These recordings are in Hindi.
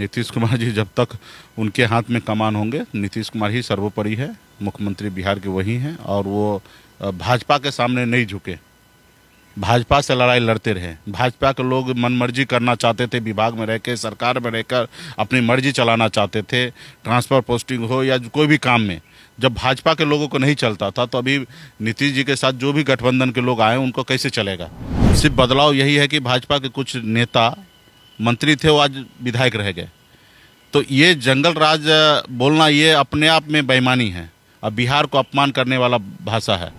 नीतीश कुमार जी जब तक उनके हाथ में कमान होंगे नीतीश कुमार ही सर्वोपरि है मुख्यमंत्री बिहार के वही हैं और वो भाजपा के सामने नहीं झुके भाजपा से लड़ाई लड़ते रहे भाजपा के लोग मनमर्जी करना चाहते थे विभाग में रह सरकार में रहकर अपनी मर्जी चलाना चाहते थे ट्रांसफर पोस्टिंग हो या कोई भी काम में जब भाजपा के लोगों को नहीं चलता था तो अभी नीतीश जी के साथ जो भी गठबंधन के लोग आए उनको कैसे चलेगा सिर्फ बदलाव यही है कि भाजपा के कुछ नेता मंत्री थे वो आज विधायक रह गए तो ये जंगल राज बोलना ये अपने आप में बेईमानी है और बिहार को अपमान करने वाला भाषा है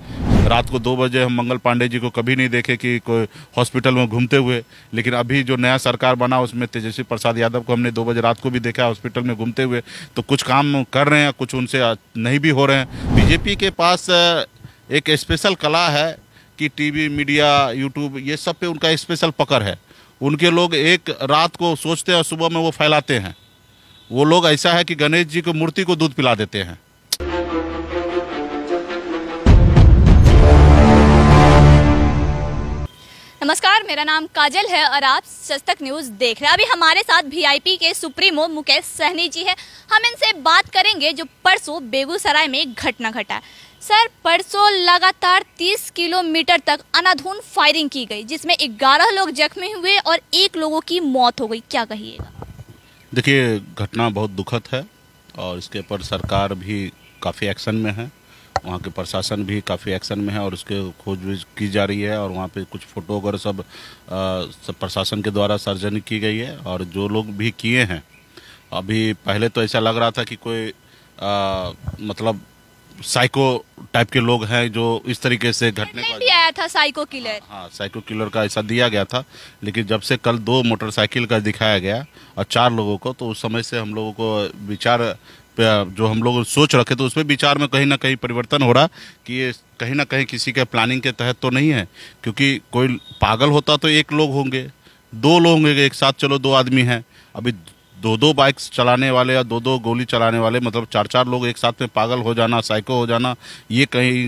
रात को दो बजे हम मंगल पांडे जी को कभी नहीं देखे कि कोई हॉस्पिटल में घूमते हुए लेकिन अभी जो नया सरकार बना उसमें तेजस्वी प्रसाद यादव को हमने दो बजे रात को भी देखा हॉस्पिटल में घूमते हुए तो कुछ काम कर रहे हैं कुछ उनसे नहीं भी हो रहे हैं बीजेपी के पास एक स्पेशल कला है कि टीवी मीडिया यूट्यूब ये सब पे उनका स्पेशल पकड़ है उनके लोग एक रात को सोचते हैं और सुबह में वो फैलाते हैं वो लोग ऐसा है कि गणेश जी को मूर्ति को दूध पिला देते हैं नमस्कार मेरा नाम काजल है और आप सस्तक न्यूज़ देख रहे हैं अभी हमारे साथ वीआईपी के सुप्रीमो मुकेश सहनी जी है हम इनसे बात करेंगे जो परसों बेगूसराय में घटना घटा सर परसों लगातार 30 किलोमीटर तक अनाधुन फायरिंग की गई जिसमें 11 लोग जख्मी हुए और एक लोगों की मौत हो गई क्या कहिएगा देखिए घटना बहुत दुखद है और इसके ऊपर सरकार भी काफ़ी एक्शन में है वहाँ के प्रशासन भी काफ़ी एक्शन में है और उसके खोजबीज की जा रही है और वहाँ पे कुछ फ़ोटो वगैरह सब, सब प्रशासन के द्वारा सार्वजनिक की गई है और जो लोग भी किए हैं अभी पहले तो ऐसा लग रहा था कि कोई आ, मतलब साइको टाइप के लोग हैं जो इस तरीके से घटने को भी आया था साइको किलर हाँ, हाँ साइको किलर का ऐसा दिया गया था लेकिन जब से कल दो मोटरसाइकिल का दिखाया गया और चार लोगों को तो उस समय से हम लोगों को विचार जो हम लोग सोच रखे तो उसमें विचार में कहीं ना कहीं परिवर्तन हो रहा कि ये कहीं ना कहीं किसी के प्लानिंग के तहत तो नहीं है क्योंकि कोई पागल होता तो एक लोग होंगे दो लोग होंगे एक साथ चलो दो आदमी हैं अभी दो दो बाइक चलाने वाले या दो दो गोली चलाने वाले मतलब चार चार लोग एक साथ में पागल हो जाना साइको हो जाना ये कहीं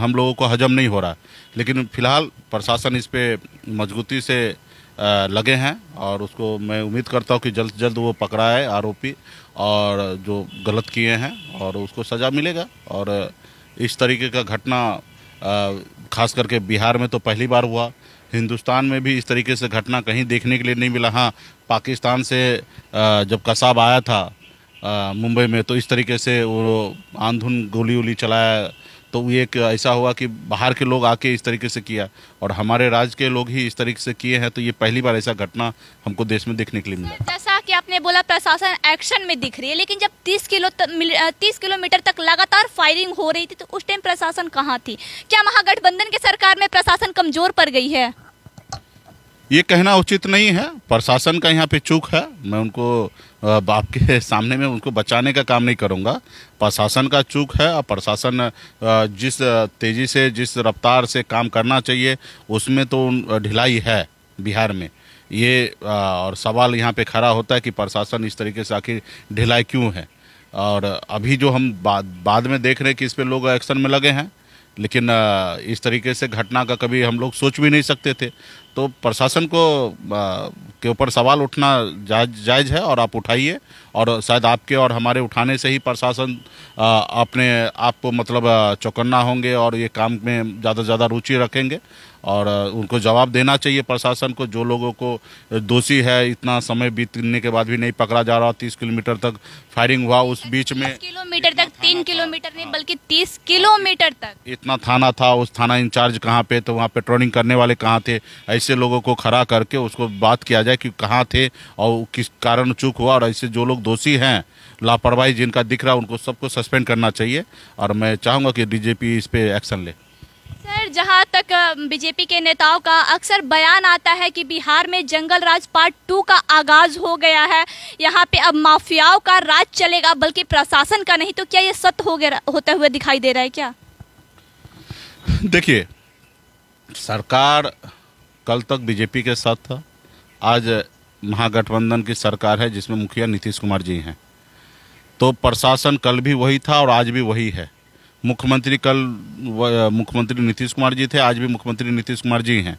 हम लोगों को हजम नहीं हो रहा लेकिन फिलहाल प्रशासन इस पर मजबूती से लगे हैं और उसको मैं उम्मीद करता हूँ कि जल्द जल्द वो पकड़ा है आरोपी और जो गलत किए हैं और उसको सज़ा मिलेगा और इस तरीके का घटना खास करके बिहार में तो पहली बार हुआ हिंदुस्तान में भी इस तरीके से घटना कहीं देखने के लिए नहीं मिला हाँ पाकिस्तान से जब कसाब आया था मुंबई में तो इस तरीके से वो आंधुन गोली उली चलाया तो ये ऐसा हुआ कि बाहर के लोग आके इस तरीके से किया और हमारे राज्य के लोग ही इस तरीके से किए हैं तो ये पहली बार ऐसा घटना हमको देश में देखने के लिए मिला जैसा कि आपने बोला प्रशासन एक्शन में दिख रही है लेकिन जब 30 किलो तीस किलोमीटर तक लगातार फायरिंग हो रही थी तो उस टाइम प्रशासन कहाँ थी क्या महागठबंधन के सरकार में प्रशासन कमजोर पड़ गई है ये कहना उचित नहीं है प्रशासन का यहाँ पे चूक है मैं उनको बाप के सामने में उनको बचाने का काम नहीं करूँगा प्रशासन का चूक है और प्रशासन जिस तेज़ी से जिस रफ्तार से काम करना चाहिए उसमें तो ढिलाई है बिहार में ये और सवाल यहाँ पे खड़ा होता है कि प्रशासन इस तरीके से आखिर ढिलाई क्यों है और अभी जो हम बाद बाद में देख रहे हैं कि इस पर लोग एक्शन में लगे हैं लेकिन इस तरीके से घटना का कभी हम लोग सोच भी नहीं सकते थे तो प्रशासन को के ऊपर सवाल उठना जायज जायज है और आप उठाइए और शायद आपके और हमारे उठाने से ही प्रशासन अपने आप को मतलब चौकन्ना होंगे और ये काम में ज़्यादा से ज़्यादा रुचि रखेंगे और उनको जवाब देना चाहिए प्रशासन को जो लोगों को दोषी है इतना समय बीतने के बाद भी नहीं पकड़ा जा रहा तीस किलोमीटर तक फायरिंग हुआ उस बीच में किलोमीटर तक तीन किलोमीटर नहीं हाँ। बल्कि तीस किलोमीटर तक इतना थाना था उस थाना इंचार्ज कहाँ पे तो वहाँ पेट्रोलिंग करने वाले कहाँ थे ऐसे लोगों को खड़ा करके उसको बात किया जाए कि कहाँ थे और किस कारण चूक हुआ और ऐसे जो लोग दोषी हैं लापरवाही जिनका दिख रहा है उनको सबको सस्पेंड करना चाहिए और मैं चाहूँगा कि डीजेपी इस पर एक्शन ले सर जहां तक बीजेपी के नेताओं का अक्सर बयान आता है कि बिहार में जंगल राज पार्ट टू का आगाज हो गया है यहाँ पे अब माफियाओं का राज चलेगा बल्कि प्रशासन का नहीं तो क्या ये सत्य हो गया होते हुए दिखाई दे रहा है क्या देखिए सरकार कल तक बीजेपी के साथ था आज महागठबंधन की सरकार है जिसमें मुखिया नीतीश कुमार जी हैं तो प्रशासन कल भी वही था और आज भी वही है मुख्यमंत्री कल मुख्यमंत्री नीतीश कुमार जी थे आज भी मुख्यमंत्री नीतीश कुमार जी हैं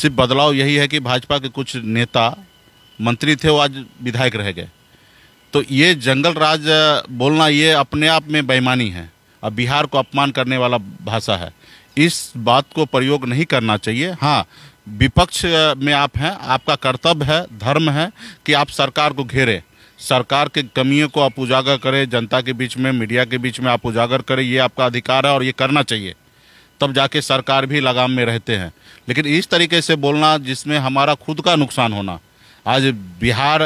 सिर्फ बदलाव यही है कि भाजपा के कुछ नेता मंत्री थे वो आज विधायक रह गए तो ये जंगल राज बोलना ये अपने आप में बेईमानी है अब बिहार को अपमान करने वाला भाषा है इस बात को प्रयोग नहीं करना चाहिए हाँ विपक्ष में आप हैं आपका कर्तव्य है धर्म है कि आप सरकार को घेरें सरकार के कमियों को आप उजागर करें जनता के बीच में मीडिया के बीच में आप उजागर करें ये आपका अधिकार है और ये करना चाहिए तब जाके सरकार भी लगाम में रहते हैं लेकिन इस तरीके से बोलना जिसमें हमारा खुद का नुकसान होना आज बिहार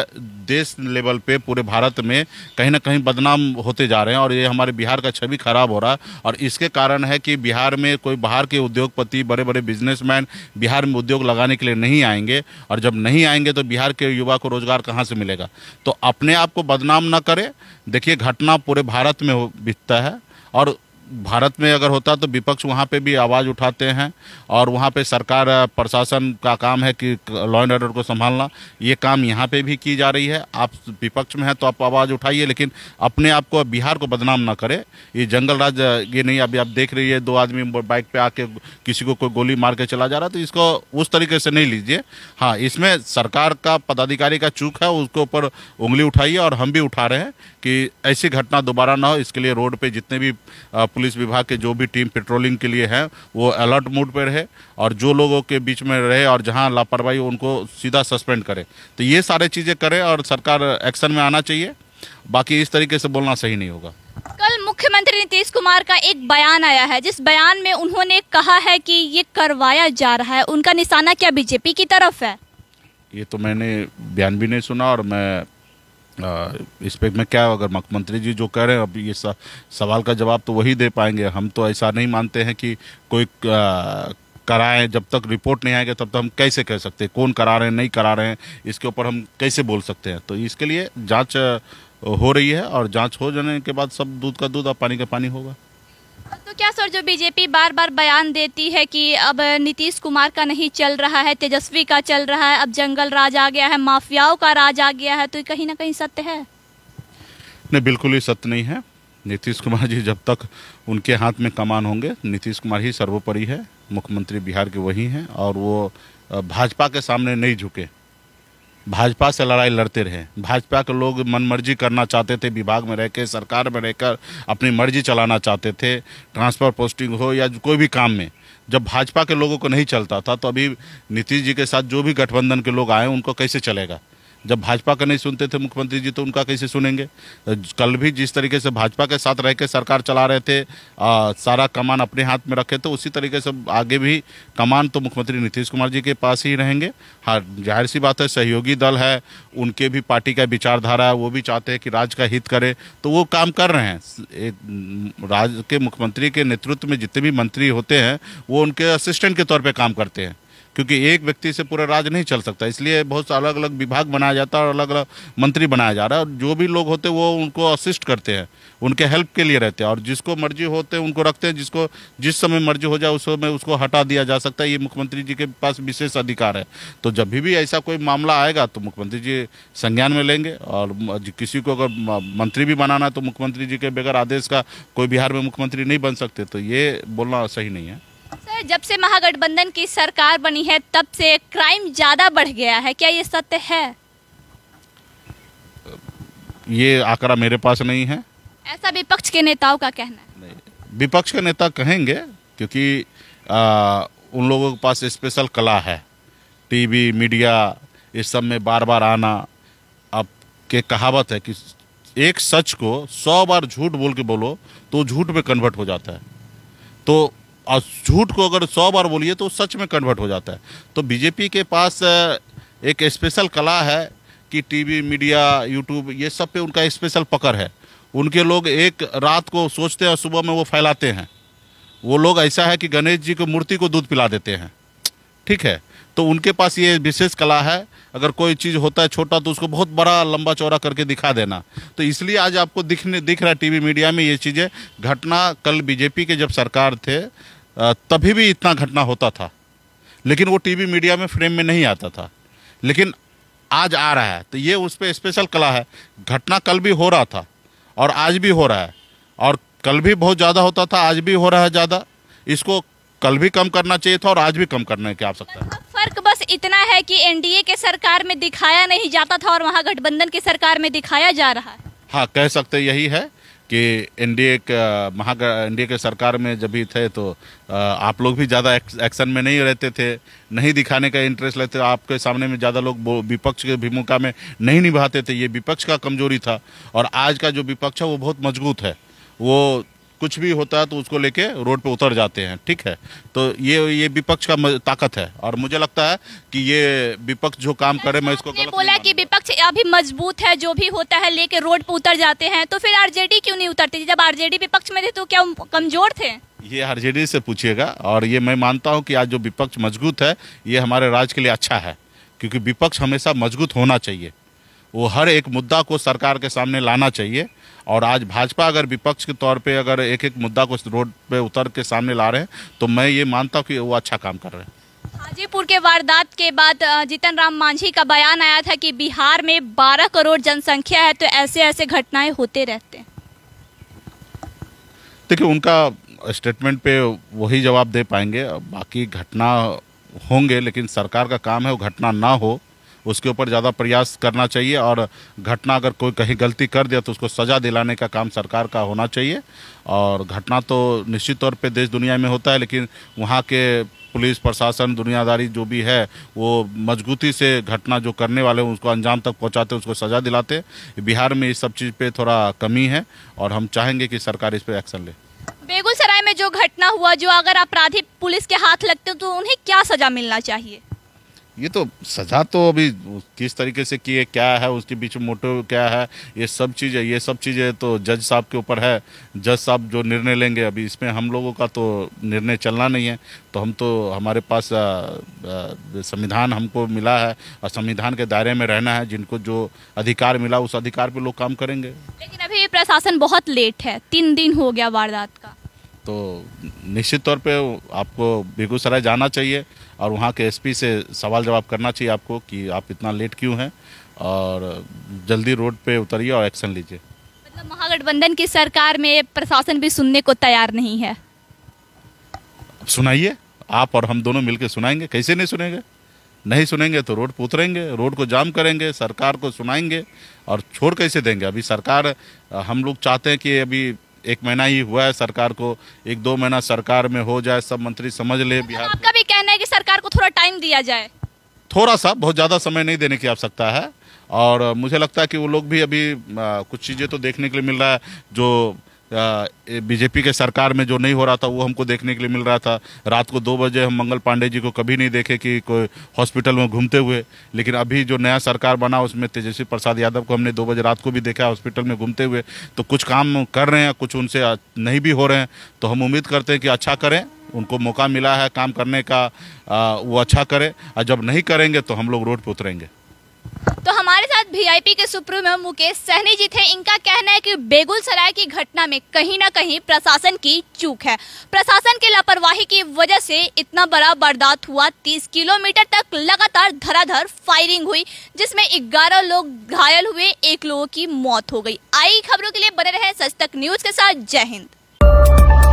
देश लेवल पे पूरे भारत में कहीं ना कहीं बदनाम होते जा रहे हैं और ये हमारे बिहार का छवि खराब हो रहा है और इसके कारण है कि बिहार में कोई बाहर के उद्योगपति बड़े बड़े बिजनेसमैन बिहार में उद्योग लगाने के लिए नहीं आएंगे और जब नहीं आएंगे तो बिहार के युवा को रोज़गार कहाँ से मिलेगा तो अपने आप को बदनाम ना करें देखिए घटना पूरे भारत में बीतता है और भारत में अगर होता तो विपक्ष वहाँ पे भी आवाज़ उठाते हैं और वहाँ पे सरकार प्रशासन का काम है कि लॉ एंड ऑर्डर को संभालना ये काम यहाँ पे भी की जा रही है आप विपक्ष में हैं तो आप आवाज़ उठाइए लेकिन अपने आप को बिहार को बदनाम ना करें ये जंगल राज ये नहीं अभी आप देख रही है दो आदमी बाइक पर आके किसी को कोई गोली मार के चला जा रहा तो इसको उस तरीके से नहीं लीजिए हाँ इसमें सरकार का पदाधिकारी का चूक है उसके ऊपर उंगली उठाइए और हम भी उठा रहे हैं कि ऐसी घटना दोबारा ना हो इसके लिए रोड पे जितने भी पुलिस विभाग के जो भी टीम पेट्रोलिंग के लिए हैं वो अलर्ट मोड पे रहे और जो लोगों के बीच में रहे और जहां लापरवाही उनको सीधा सस्पेंड करें तो ये सारे चीज़ें करें और सरकार एक्शन में आना चाहिए बाकी इस तरीके से बोलना सही नहीं होगा कल मुख्यमंत्री नीतीश कुमार का एक बयान आया है जिस बयान में उन्होंने कहा है कि ये करवाया जा रहा है उनका निशाना क्या बीजेपी की तरफ है ये तो मैंने बयान भी नहीं सुना और मैं इस पर मैं क्या अगर मुख्यमंत्री जी जो कह रहे हैं अब ये सवाल का जवाब तो वही दे पाएंगे हम तो ऐसा नहीं मानते हैं कि कोई कराएं जब तक रिपोर्ट नहीं आएगा तब तक हम कैसे कह सकते हैं कौन करा रहे हैं नहीं करा रहे हैं इसके ऊपर हम कैसे बोल सकते हैं तो इसके लिए जांच हो रही है और जांच हो जाने के बाद सब दूध का दूध और पानी का पानी होगा तो क्या सर जो बीजेपी बार बार बयान देती है कि अब नीतीश कुमार का नहीं चल रहा है तेजस्वी का चल रहा है अब जंगल राज आ गया है माफियाओं का राज आ गया है तो कहीं ना कहीं सत्य है नहीं बिल्कुल ही सत्य नहीं है नीतीश कुमार जी जब तक उनके हाथ में कमान होंगे नीतीश कुमार ही सर्वोपरि है मुख्यमंत्री बिहार के वही हैं और वो भाजपा के सामने नहीं झुके भाजपा से लड़ाई लड़ते रहे भाजपा के लोग मनमर्जी करना चाहते थे विभाग में रहकर सरकार में रहकर अपनी मर्जी चलाना चाहते थे ट्रांसफ़र पोस्टिंग हो या कोई भी काम में जब भाजपा के लोगों को नहीं चलता था तो अभी नीतीश जी के साथ जो भी गठबंधन के लोग आए उनको कैसे चलेगा जब भाजपा का नहीं सुनते थे मुख्यमंत्री जी तो उनका कैसे सुनेंगे कल भी जिस तरीके से भाजपा के साथ रह के सरकार चला रहे थे आ, सारा कमान अपने हाथ में रखे तो उसी तरीके से आगे भी कमान तो मुख्यमंत्री नीतीश कुमार जी के पास ही रहेंगे हाँ जाहिर सी बात है सहयोगी दल है उनके भी पार्टी का विचारधारा है वो भी चाहते हैं कि राज्य का हित करे तो वो काम कर रहे हैं राज्य के मुख्यमंत्री के नेतृत्व में जितने भी मंत्री होते हैं वो उनके असिस्टेंट के तौर पर काम करते हैं क्योंकि एक व्यक्ति से पूरा राज्य नहीं चल सकता इसलिए बहुत अलग अलग विभाग बनाया जाता है और अलग अलग मंत्री बनाया जा रहा है और जो भी लोग होते वो उनको असिस्ट करते हैं उनके हेल्प के लिए रहते हैं और जिसको मर्जी होते हैं उनको रखते हैं जिसको जिस समय मर्जी हो जाए उस समय उसको हटा दिया जा सकता है ये मुख्यमंत्री जी के पास विशेष अधिकार है तो जब भी, भी ऐसा कोई मामला आएगा तो मुख्यमंत्री जी संज्ञान में लेंगे और किसी को अगर मंत्री भी बनाना है तो मुख्यमंत्री जी के बगैर आदेश का कोई बिहार में मुख्यमंत्री नहीं बन सकते तो ये बोलना सही नहीं है सर जब से महागठबंधन की सरकार बनी है तब से क्राइम ज़्यादा बढ़ गया है क्या ये सत्य है ये आंकड़ा मेरे पास नहीं है ऐसा विपक्ष के नेताओं का कहना है विपक्ष के नेता कहेंगे क्योंकि आ, उन लोगों के पास स्पेशल कला है टीवी मीडिया इस सब में बार बार आना अब के कहावत है कि एक सच को सौ बार झूठ बोल के बोलो तो झूठ में कन्वर्ट हो जाता है तो और झूठ को अगर सौ बार बोलिए तो सच में कन्वर्ट हो जाता है तो बीजेपी के पास एक स्पेशल कला है कि टीवी मीडिया यूट्यूब ये सब पे उनका स्पेशल पकड़ है उनके लोग एक रात को सोचते हैं सुबह में वो फैलाते हैं वो लोग ऐसा है कि गणेश जी की मूर्ति को दूध पिला देते हैं ठीक है तो उनके पास ये विशेष कला है अगर कोई चीज़ होता है छोटा तो उसको बहुत बड़ा लंबा चौड़ा करके दिखा देना तो इसलिए आज आपको दिखने दिख रहा है टीवी मीडिया में ये चीज़ें घटना कल बीजेपी के जब सरकार थे तभी भी इतना घटना होता था लेकिन वो टीवी मीडिया में फ्रेम में नहीं आता था लेकिन आज आ रहा है तो ये उस पर स्पेशल कला है घटना कल भी हो रहा था और आज भी हो रहा है और कल भी बहुत ज़्यादा होता था आज भी हो रहा है ज़्यादा इसको कल भी कम करना चाहिए था और आज भी कम करने की आवश्यकता है फर्क बस इतना है कि एनडीए के सरकार में दिखाया नहीं जाता था और वहाँ गठबंधन की सरकार में दिखाया जा रहा है हाँ कह सकते यही है कि एनडीए का महा एनडीए के सरकार में जब भी थे तो आप लोग भी ज़्यादा एक्शन में नहीं रहते थे नहीं दिखाने का इंटरेस्ट लेते आपके सामने में ज़्यादा लोग विपक्ष के भूमिका में नहीं निभाते थे ये विपक्ष का कमजोरी था और आज का जो विपक्ष है वो बहुत मजबूत है वो कुछ भी होता है तो उसको लेके रोड पे उतर जाते हैं ठीक है तो ये ये विपक्ष का ताकत है और मुझे लगता है कि ये विपक्ष जो काम करे मैं इसको गलत बोला कि विपक्ष अभी मजबूत है जो भी होता है लेके रोड पे उतर जाते हैं तो फिर आरजेडी क्यों नहीं उतरती जब आरजेडी विपक्ष में थे तो क्या कमजोर थे ये आरजेडी से पूछिएगा और ये मैं मानता हूँ कि आज जो विपक्ष मजबूत है ये हमारे राज्य के लिए अच्छा है क्योंकि विपक्ष हमेशा मजबूत होना चाहिए वो हर एक मुद्दा को सरकार के सामने लाना चाहिए और आज भाजपा अगर विपक्ष के तौर पे अगर एक एक मुद्दा को रोड पे उतर के सामने ला रहे हैं तो मैं ये मानता हूँ कि वो अच्छा काम कर रहे हैं हाजीपुर के वारदात के बाद जीतन राम मांझी का बयान आया था कि बिहार में 12 करोड़ जनसंख्या है तो ऐसे ऐसे घटनाएं होते रहते हैं देखिए उनका स्टेटमेंट पे वही जवाब दे पाएंगे बाकी घटना होंगे लेकिन सरकार का काम है वो घटना ना हो उसके ऊपर ज़्यादा प्रयास करना चाहिए और घटना अगर कोई कहीं गलती कर दिया तो उसको सज़ा दिलाने का काम सरकार का होना चाहिए और घटना तो निश्चित तौर पे देश दुनिया में होता है लेकिन वहाँ के पुलिस प्रशासन दुनियादारी जो भी है वो मजबूती से घटना जो करने वाले हैं उसको अंजाम तक पहुंचाते उसको सज़ा दिलाते बिहार में इस सब चीज़ पे थोड़ा कमी है और हम चाहेंगे कि सरकार इस पर एक्शन ले बेगूसराय में जो घटना हुआ जो अगर अपराधी पुलिस के हाथ लगते तो उन्हें क्या सज़ा मिलना चाहिए ये तो सजा तो अभी किस तरीके से किए क्या है उसके बीच में मोटिव क्या है ये सब चीज़ें ये सब चीज़ें तो जज साहब के ऊपर है जज साहब जो निर्णय लेंगे अभी इसमें हम लोगों का तो निर्णय चलना नहीं है तो हम तो हमारे पास संविधान हमको मिला है और संविधान के दायरे में रहना है जिनको जो अधिकार मिला उस अधिकार पर लोग काम करेंगे लेकिन अभी प्रशासन बहुत लेट है तीन दिन हो गया वारदात का तो निश्चित तौर पे आपको बेगूसराय जाना चाहिए और वहाँ के एसपी से सवाल जवाब करना चाहिए आपको कि आप इतना लेट क्यों हैं और जल्दी रोड पे उतरिए और एक्शन लीजिए मतलब महागठबंधन की सरकार में प्रशासन भी सुनने को तैयार नहीं है सुनाइए आप और हम दोनों मिलकर सुनाएंगे कैसे नहीं सुनेंगे नहीं सुनेंगे तो रोड पर उतरेंगे रोड को जाम करेंगे सरकार को सुनाएंगे और छोड़ कैसे देंगे अभी सरकार हम लोग चाहते हैं कि अभी एक महीना ही हुआ है सरकार को एक दो महीना सरकार में हो जाए सब मंत्री समझ ले तो बिहार आपका भी कहना है कि सरकार को थोड़ा टाइम दिया जाए थोड़ा सा बहुत ज़्यादा समय नहीं देने की आवश्यकता है और मुझे लगता है कि वो लोग भी अभी आ, कुछ चीज़ें तो देखने के लिए मिल रहा है जो बीजेपी के सरकार में जो नहीं हो रहा था वो हमको देखने के लिए मिल रहा था रात को दो बजे हम मंगल पांडे जी को कभी नहीं देखे कि कोई हॉस्पिटल में घूमते हुए लेकिन अभी जो नया सरकार बना उसमें तेजस्वी प्रसाद यादव को हमने दो बजे रात को भी देखा हॉस्पिटल में घूमते हुए तो कुछ काम कर रहे हैं कुछ उनसे नहीं भी हो रहे हैं तो हम उम्मीद करते हैं कि अच्छा करें उनको मौका मिला है काम करने का वो अच्छा करें और जब नहीं करेंगे तो हम लोग रोड पर उतरेंगे तो हम वीआईपी के सुप्रीमो मुकेश सहनी जी थे इनका कहना है कि बेगूसराय की घटना में कहीं ना कहीं प्रशासन की चूक है प्रशासन के लापरवाही की वजह से इतना बड़ा बर्दात हुआ 30 किलोमीटर तक लगातार धराधर फायरिंग हुई जिसमें 11 लोग घायल हुए एक लोगों की मौत हो गई आई खबरों के लिए बने रहे सच तक न्यूज के साथ जय हिंद